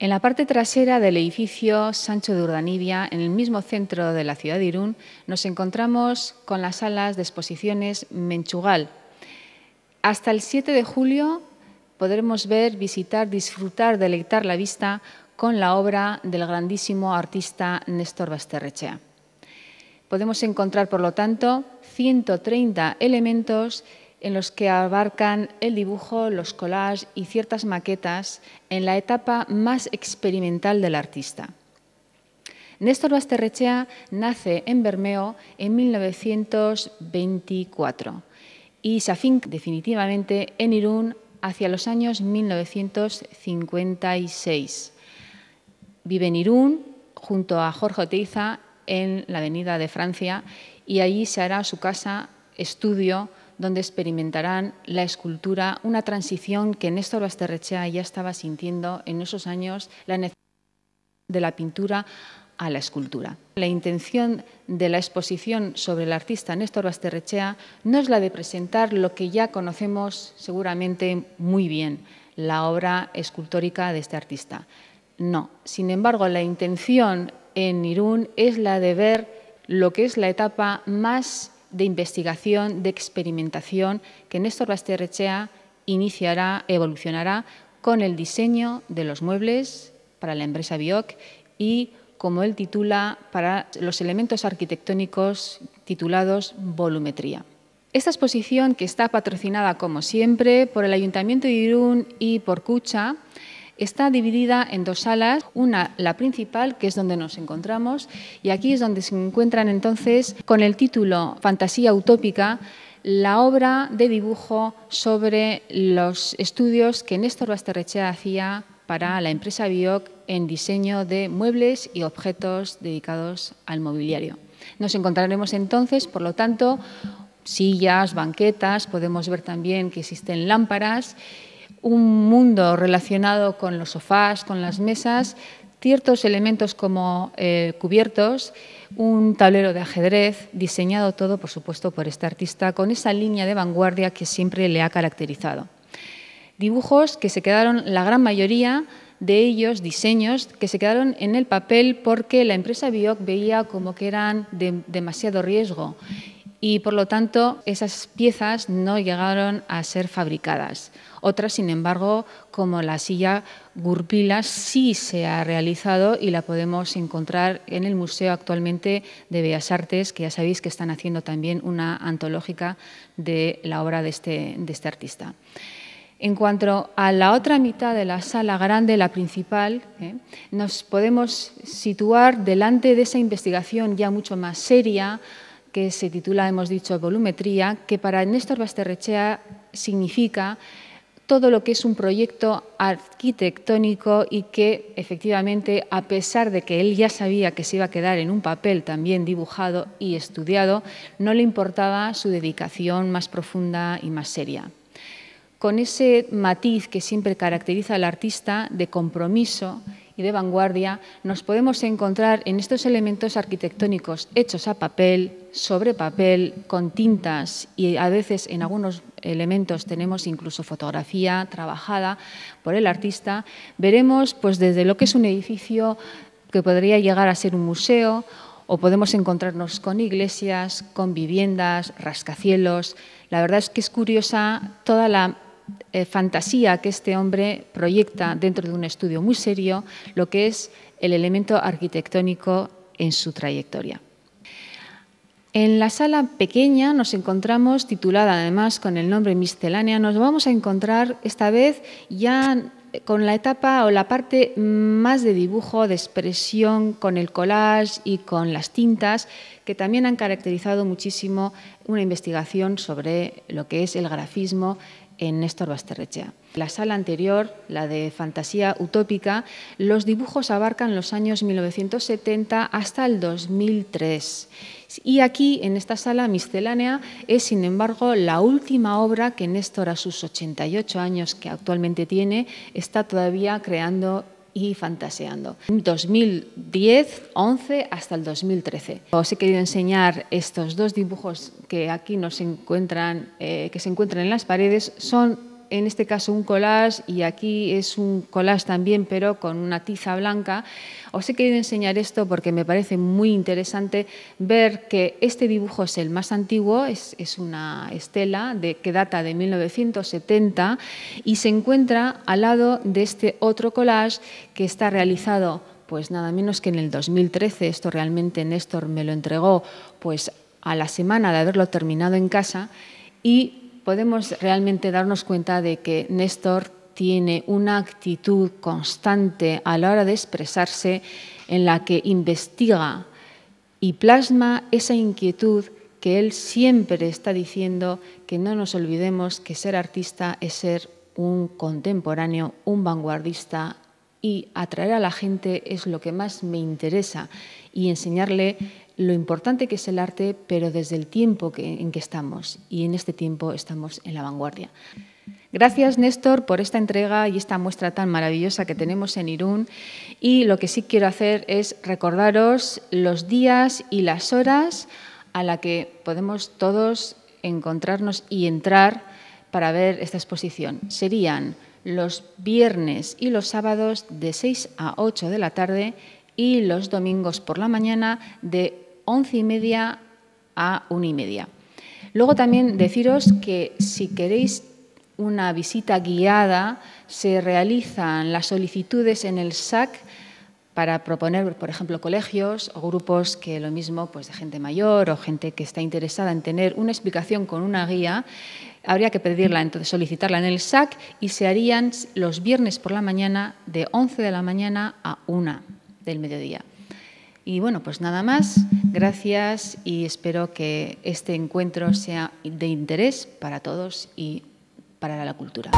En la parte trasera del edificio Sancho de Urdanibia, en el mismo centro de la ciudad de Irún, nos encontramos con las salas de exposiciones Menchugal. Hasta el 7 de julio podremos ver, visitar, disfrutar, deleitar la vista con la obra del grandísimo artista Néstor Basterrechea. Podemos encontrar, por lo tanto, 130 elementos en los que abarcan el dibujo, los collages y ciertas maquetas en la etapa más experimental del artista. Néstor Basterrechea nace en Bermeo en 1924 y se afinca definitivamente en Irún hacia los años 1956. Vive en Irún junto a Jorge Oteiza en la Avenida de Francia y allí se hará su casa estudio donde experimentarán la escultura, una transición que Néstor Basterrechea ya estaba sintiendo en esos años, la necesidad de la pintura a la escultura. La intención de la exposición sobre el artista Néstor Basterrechea no es la de presentar lo que ya conocemos seguramente muy bien, la obra escultórica de este artista. No, sin embargo, la intención en Irún es la de ver lo que es la etapa más de investigación, de experimentación que Néstor Basterrechea iniciará, evolucionará con el diseño de los muebles para la empresa Bioc y, como él titula, para los elementos arquitectónicos titulados volumetría. Esta exposición, que está patrocinada como siempre por el Ayuntamiento de Irún y por Cucha, Está dividida en dos salas, una la principal, que es donde nos encontramos, y aquí es donde se encuentran entonces con el título Fantasía Utópica la obra de dibujo sobre los estudios que Néstor Basterrechea hacía para la empresa Bioc en diseño de muebles y objetos dedicados al mobiliario. Nos encontraremos entonces, por lo tanto, sillas, banquetas, podemos ver también que existen lámparas un mundo relacionado con los sofás, con las mesas, ciertos elementos como eh, cubiertos, un tablero de ajedrez, diseñado todo, por supuesto, por este artista, con esa línea de vanguardia que siempre le ha caracterizado. Dibujos que se quedaron, la gran mayoría de ellos, diseños, que se quedaron en el papel porque la empresa Bioc veía como que eran de demasiado riesgo y por lo tanto esas piezas no llegaron a ser fabricadas. Otras, sin embargo, como la silla Gurpila, sí se ha realizado y la podemos encontrar en el Museo actualmente de Bellas Artes, que ya sabéis que están haciendo también una antológica de la obra de este, este artista. En cuanto a la otra mitad de la sala grande, la principal, ¿eh? nos podemos situar delante de esa investigación ya mucho más seria, que se titula, hemos dicho, Volumetría, que para Néstor Basterrechea significa todo lo que es un proyecto arquitectónico y que efectivamente, a pesar de que él ya sabía que se iba a quedar en un papel también dibujado y estudiado, no le importaba su dedicación más profunda y más seria. Con ese matiz que siempre caracteriza al artista de compromiso, y de vanguardia, nos podemos encontrar en estos elementos arquitectónicos hechos a papel, sobre papel, con tintas y a veces en algunos elementos tenemos incluso fotografía trabajada por el artista. Veremos pues desde lo que es un edificio que podría llegar a ser un museo o podemos encontrarnos con iglesias, con viviendas, rascacielos. La verdad es que es curiosa toda la eh, fantasía que este hombre proyecta dentro de un estudio muy serio lo que es el elemento arquitectónico en su trayectoria. En la sala pequeña nos encontramos, titulada además con el nombre miscelánea, nos vamos a encontrar esta vez ya con la etapa o la parte más de dibujo, de expresión, con el collage y con las tintas, que también han caracterizado muchísimo una investigación sobre lo que es el grafismo en Néstor La sala anterior, la de fantasía utópica, los dibujos abarcan los años 1970 hasta el 2003. Y aquí, en esta sala miscelánea, es sin embargo la última obra que Néstor, a sus 88 años que actualmente tiene, está todavía creando y fantaseando. 2010, 11 hasta el 2013. Os he querido enseñar estos dos dibujos que aquí nos encuentran, eh, que se encuentran en las paredes. Son en este caso un collage y aquí es un collage también, pero con una tiza blanca. Os he querido enseñar esto porque me parece muy interesante ver que este dibujo es el más antiguo, es, una estela de, que data de 1970 y se encuentra al lado de este otro collage que está realizado pues nada menos que en el 2013, esto realmente Néstor me lo entregó pues a la semana de haberlo terminado en casa y podemos realmente darnos cuenta de que Néstor tiene una actitud constante a la hora de expresarse en la que investiga y plasma esa inquietud que él siempre está diciendo que no nos olvidemos que ser artista es ser un contemporáneo, un vanguardista y atraer a la gente es lo que más me interesa y enseñarle lo importante que es el arte, pero desde el tiempo en que estamos. Y en este tiempo estamos en la vanguardia. Gracias, Néstor, por esta entrega y esta muestra tan maravillosa que tenemos en Irún. Y lo que sí quiero hacer es recordaros los días y las horas a la que podemos todos encontrarnos y entrar para ver esta exposición. Serían los viernes y los sábados de 6 a 8 de la tarde y los domingos por la mañana de 11 y media a una y media. Luego también deciros que si queréis una visita guiada, se realizan las solicitudes en el SAC para proponer, por ejemplo, colegios o grupos que lo mismo, pues de gente mayor o gente que está interesada en tener una explicación con una guía, habría que pedirla, entonces solicitarla en el SAC y se harían los viernes por la mañana de 11 de la mañana a 1 del mediodía. Y bueno, pues nada más. Gracias y espero que este encuentro sea de interés para todos y para la cultura.